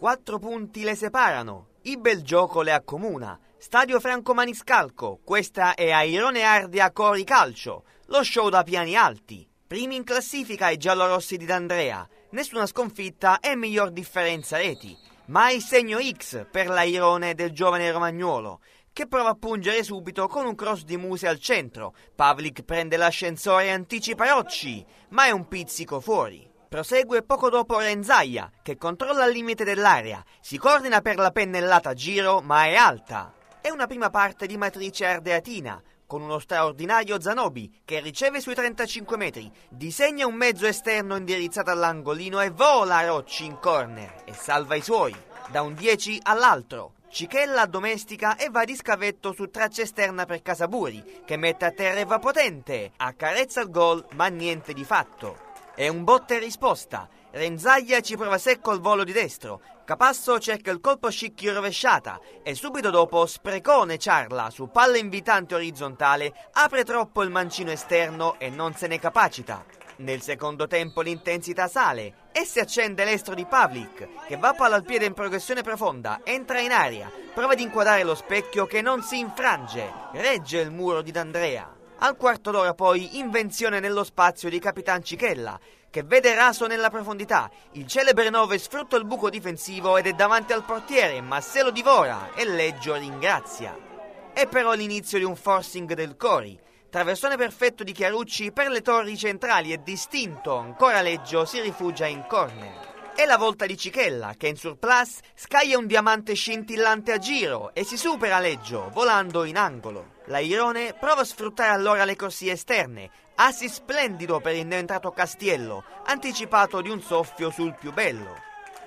Quattro punti le separano, il bel gioco le accomuna. Stadio Franco Maniscalco, questa è Airone Ardia Cori Calcio, lo show da piani alti. Primi in classifica i giallorossi di D'Andrea, nessuna sconfitta e miglior differenza reti. Ma il segno X per l'Airone del giovane romagnuolo, che prova a pungere subito con un cross di Muse al centro. Pavlik prende l'ascensore e anticipa Rocci, ma è un pizzico fuori. Prosegue poco dopo Renzaia, che controlla il limite dell'area, si coordina per la pennellata a giro, ma è alta. È una prima parte di matrice ardeatina, con uno straordinario Zanobi che riceve sui 35 metri, disegna un mezzo esterno indirizzato all'angolino e vola Rocci in corner e salva i suoi, da un 10 all'altro. Cichella domestica e va di scavetto su traccia esterna per Casaburi, che mette a terra e va potente, accarezza il gol ma niente di fatto. È un botte e risposta. Renzaglia ci prova secco al volo di destro. Capasso cerca il colpo scicchio rovesciata e subito dopo Sprecone ciarla su palla invitante orizzontale, apre troppo il mancino esterno e non se ne capacita. Nel secondo tempo l'intensità sale e si accende l'estro di Pavlik, che va palla al piede in progressione profonda, entra in aria, prova ad inquadrare lo specchio che non si infrange, regge il muro di D'Andrea. Al quarto d'ora poi invenzione nello spazio di Capitan Cichella, che vede raso nella profondità. Il celebre 9 sfrutta il buco difensivo ed è davanti al portiere, ma se lo divora e Leggio ringrazia. È però l'inizio di un forcing del Cori. Traversone perfetto di Chiarucci per le torri centrali e distinto, ancora Leggio si rifugia in corner. È la volta di Cichella che in surplus scaglia un diamante scintillante a giro e si supera Leggio volando in angolo. L'airone prova a sfruttare allora le corsie esterne, assi splendido per il indentato Castiello, anticipato di un soffio sul più bello.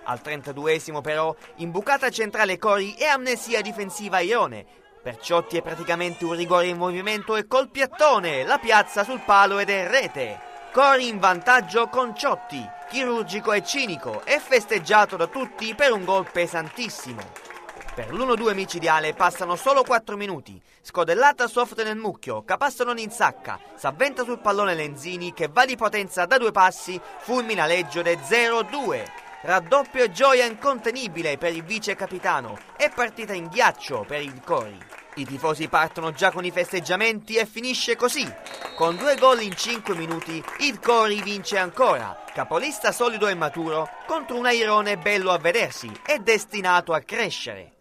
Al 32esimo però, imbucata centrale Cori e amnesia difensiva Airone, Perciotti è praticamente un rigore in movimento e col piattone la piazza sul palo ed è rete. Cori in vantaggio con Ciotti, chirurgico e cinico e festeggiato da tutti per un gol pesantissimo. Per l'1-2 micidiale passano solo 4 minuti, scodellata soft nel mucchio, Capassolone in sacca, s'avventa sul pallone Lenzini che va di potenza da due passi, fulmina Leggio de 0-2. Raddoppio e gioia incontenibile per il vice capitano e partita in ghiaccio per il Cori. I tifosi partono già con i festeggiamenti e finisce così. Con due gol in 5 minuti, il Cori vince ancora, capolista solido e maturo, contro un airone bello a vedersi e destinato a crescere.